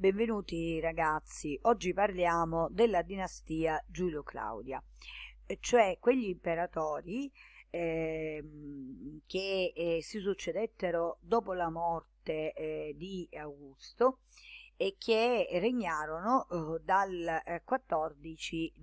Benvenuti ragazzi, oggi parliamo della dinastia Giulio-Claudia, cioè quegli imperatori eh, che eh, si succedettero dopo la morte eh, di Augusto e che regnarono eh, dal 14 eh, d.C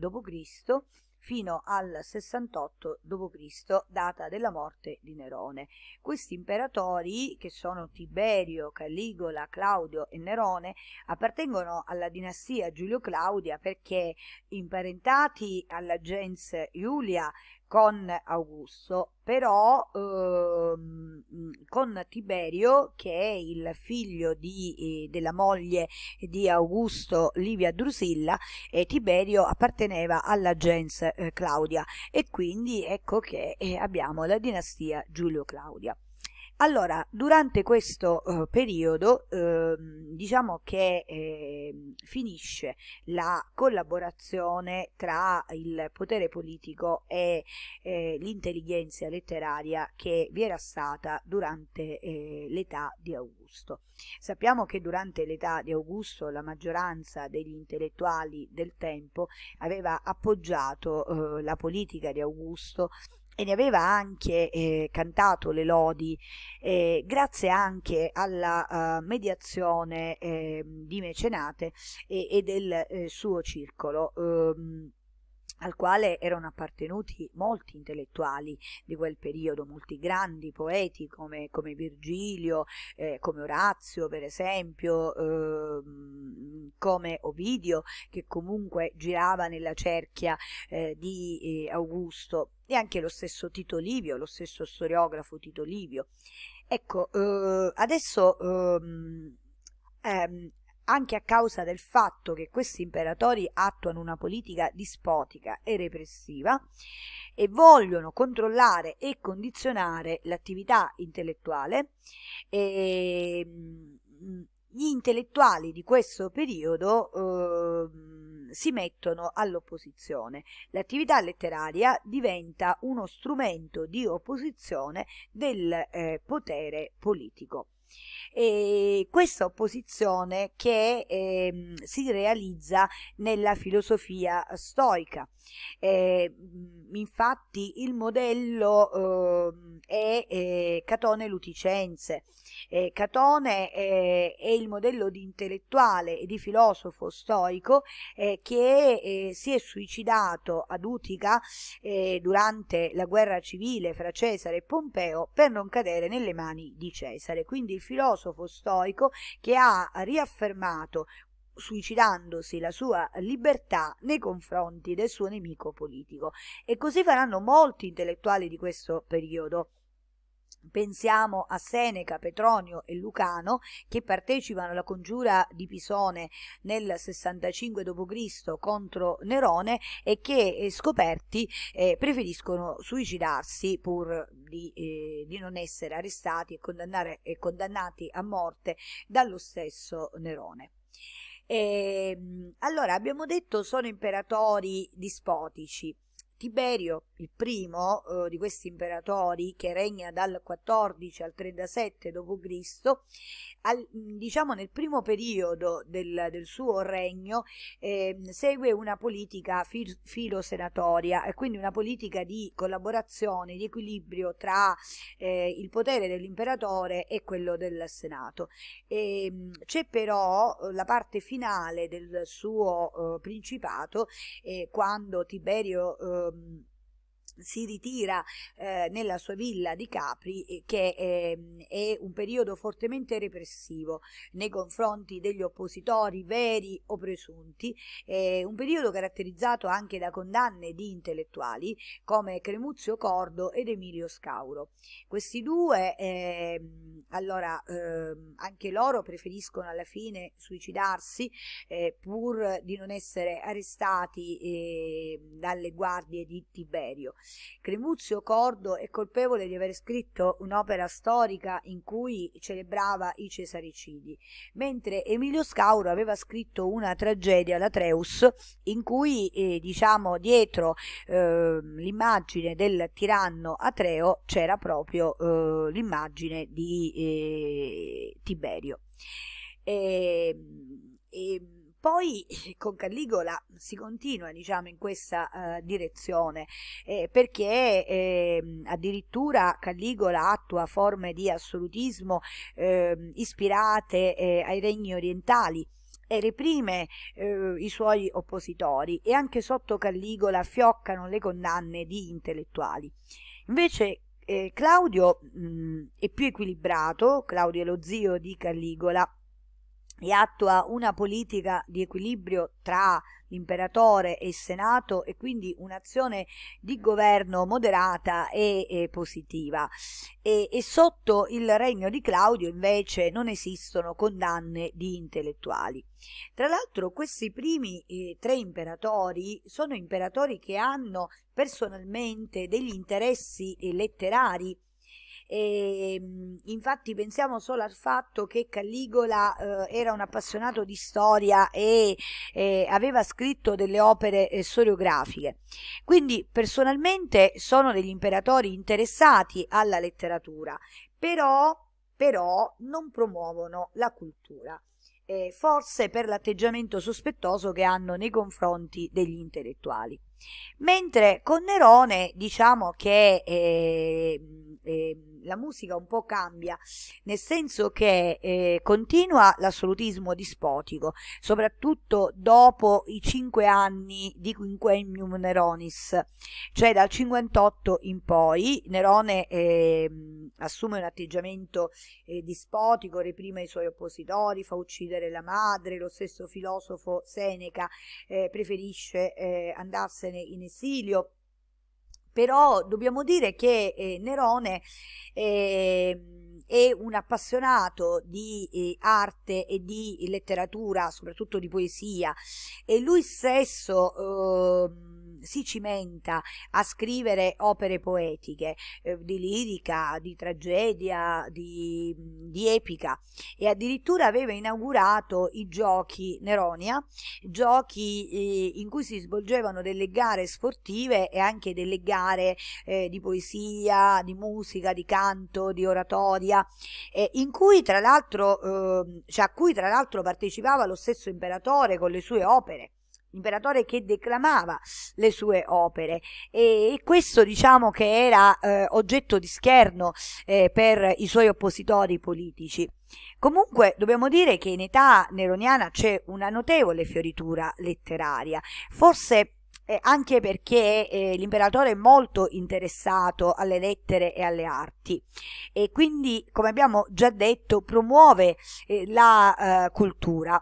fino al 68 d.C., data della morte di Nerone. Questi imperatori, che sono Tiberio, Caligola, Claudio e Nerone, appartengono alla dinastia Giulio-Claudia perché imparentati alla gens Iulia, con Augusto, però ehm, con Tiberio, che è il figlio di, eh, della moglie di Augusto Livia Drusilla, eh, Tiberio apparteneva alla gens eh, Claudia e quindi ecco che eh, abbiamo la dinastia Giulio Claudia. Allora, durante questo eh, periodo eh, diciamo che eh, finisce la collaborazione tra il potere politico e eh, l'intelligenza letteraria che vi era stata durante eh, l'età di Augusto. Sappiamo che durante l'età di Augusto la maggioranza degli intellettuali del tempo aveva appoggiato eh, la politica di Augusto e ne aveva anche eh, cantato le lodi, eh, grazie anche alla uh, mediazione eh, di Mecenate e, e del eh, suo circolo. Um, al quale erano appartenuti molti intellettuali di quel periodo, molti grandi poeti come, come Virgilio, eh, come Orazio per esempio, eh, come Ovidio che comunque girava nella cerchia eh, di eh, Augusto e anche lo stesso Tito Livio, lo stesso storiografo Tito Livio. Ecco, eh, adesso ehm, ehm anche a causa del fatto che questi imperatori attuano una politica dispotica e repressiva e vogliono controllare e condizionare l'attività intellettuale. E, mm, gli intellettuali di questo periodo eh, si mettono all'opposizione. L'attività letteraria diventa uno strumento di opposizione del eh, potere politico. E questa opposizione che eh, si realizza nella filosofia stoica. Eh, infatti il modello ehm, eh, è Catone Luticense. Eh, Catone eh, è il modello di intellettuale e di filosofo stoico eh, che si è suicidato ad Utica durante la guerra civile fra Cesare e Pompeo per non cadere nelle mani di Cesare. Quindi il filosofo stoico che ha riaffermato suicidandosi la sua libertà nei confronti del suo nemico politico. E così faranno molti intellettuali di questo periodo. Pensiamo a Seneca, Petronio e Lucano che partecipano alla congiura di Pisone nel 65 d.C. contro Nerone e che eh, scoperti eh, preferiscono suicidarsi pur di, eh, di non essere arrestati e, e condannati a morte dallo stesso Nerone. E, ehm, allora, abbiamo detto sono imperatori dispotici. Tiberio, il primo eh, di questi imperatori che regna dal 14 al 37 d.C., diciamo nel primo periodo del, del suo regno eh, segue una politica fil- filosenatoria e quindi una politica di collaborazione, di equilibrio tra eh, il potere dell'imperatore e quello del senato. E, ehm, c'è però eh, la parte finale del suo eh, principato eh, quando Tiberio um, si ritira eh, nella sua villa di Capri eh, che è, ehm, è un periodo fortemente repressivo nei confronti degli oppositori veri o presunti, è un periodo caratterizzato anche da condanne di intellettuali come Cremuzio Cordo ed Emilio Scauro. Questi due, eh, allora, eh, anche loro preferiscono alla fine suicidarsi eh, pur di non essere arrestati ehm, dalle guardie di Tiberio. Cremuzio Cordo è colpevole di aver scritto un'opera storica in cui celebrava i cesaricidi, mentre Emilio Scauro aveva scritto una tragedia, la Treus, in cui eh, diciamo dietro eh, l'immagine del tiranno Atreo c'era proprio eh, l'immagine di eh, Tiberio. E, ehm, e, ehm, poi eh, con Caligola si continua diciamo, in questa eh, direzione eh, perché eh, addirittura Caligola attua forme di assolutismo ehm, ispirate eh, ai regni orientali e reprime eh, i suoi oppositori e anche sotto Caligola fioccano le condanne di intellettuali. Invece eh, Claudio mh, mm, è più equilibrato, Claudio è lo zio di Caligola, e attua una politica di equilibrio tra l'imperatore e il senato e quindi un'azione di governo moderata e, e positiva e, e, sotto il regno di Claudio invece non esistono condanne di intellettuali tra l'altro questi primi eh, tre imperatori sono imperatori che hanno personalmente degli interessi eh, letterari e, ehm, infatti pensiamo solo al fatto che Caligola eh, era un appassionato di storia e eh, aveva scritto delle opere eh, storiografiche. Quindi personalmente sono degli imperatori interessati alla letteratura, però, però non promuovono la cultura. Eh, forse per l'atteggiamento sospettoso che hanno nei confronti degli intellettuali. Mentre con Nerone diciamo che eh, Ehm, la musica un po' cambia, nel senso che eh, continua l'assolutismo dispotico, soprattutto dopo i cinque anni di Quinquennium Neronis, cioè dal 58 in poi Nerone eh, assume un atteggiamento eh, dispotico, reprime i suoi oppositori, fa uccidere la madre, lo stesso filosofo Seneca eh, preferisce eh, andarsene in esilio però dobbiamo dire che eh, Nerone eh, è un appassionato di eh, arte e di letteratura, soprattutto di poesia, e lui stesso ehm, si cimenta a scrivere opere poetiche eh, di lirica, di tragedia, di, di, epica e addirittura aveva inaugurato i giochi Neronia, giochi eh, in cui si svolgevano delle gare sportive e anche delle gare eh, di poesia, di musica, di canto, di oratoria, in cui tra l'altro, ehm, cioè a cui tra l'altro partecipava lo stesso imperatore con le sue opere imperatore che declamava le sue opere e questo diciamo che era eh, oggetto di scherno eh, per i suoi oppositori politici. Comunque dobbiamo dire che in età neroniana c'è una notevole fioritura letteraria, forse eh, anche perché eh, l'imperatore è molto interessato alle lettere e alle arti e quindi, come abbiamo già detto, promuove eh, la eh, cultura.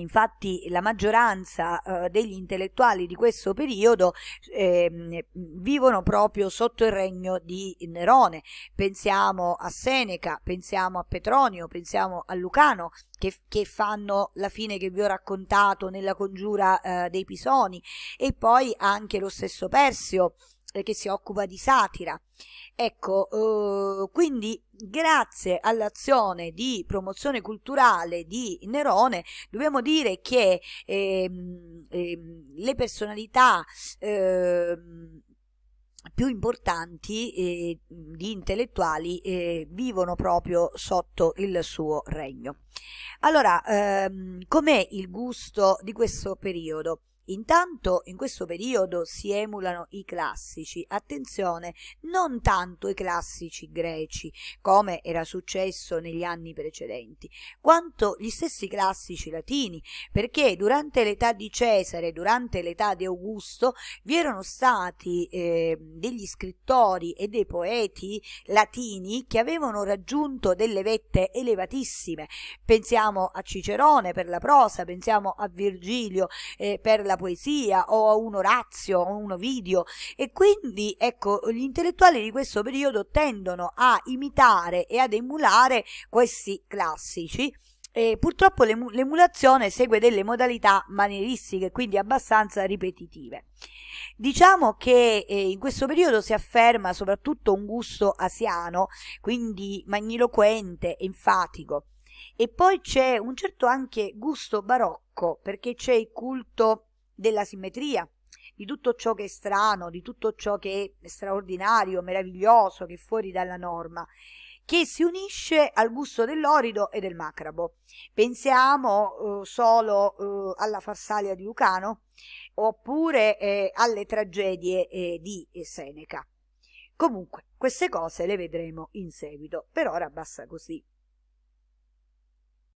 Infatti la maggioranza eh, degli intellettuali di questo periodo eh, vivono proprio sotto il regno di Nerone. Pensiamo a Seneca, pensiamo a Petronio, pensiamo a Lucano che, che fanno la fine che vi ho raccontato nella congiura eh, dei Pisoni e poi anche lo stesso Persio eh, che si occupa di satira. Ecco, eh, quindi grazie all'azione di promozione culturale di Nerone dobbiamo dire che eh, eh, le personalità ehm, più importanti eh, di intellettuali eh, vivono proprio sotto il suo regno. Allora, ehm, com'è il gusto di questo periodo? Intanto in questo periodo si emulano i classici, attenzione, non tanto i classici greci, come era successo negli anni precedenti, quanto gli stessi classici latini, perché durante l'età di Cesare, durante l'età di Augusto, vi erano stati eh, degli scrittori e dei poeti latini che avevano raggiunto delle vette elevatissime. Pensiamo a Cicerone per la prosa, pensiamo a Virgilio eh, per la della poesia o a un Orazio o a un Ovidio e quindi ecco gli intellettuali di questo periodo tendono a imitare e ad emulare questi classici e purtroppo l'emulazione segue delle modalità manieristiche, quindi abbastanza ripetitive. Diciamo che eh, in questo periodo si afferma soprattutto un gusto asiano, quindi magniloquente, enfatico. E poi c'è un certo anche gusto barocco, perché c'è il culto della simmetria, di tutto ciò che è strano, di tutto ciò che è straordinario, meraviglioso, che è fuori dalla norma, che si unisce al gusto dell'orido e del macrabo. Pensiamo eh, solo eh, alla Farsalia di Lucano oppure eh, alle tragedie eh, di Seneca. Comunque, queste cose le vedremo in seguito, per ora basta così.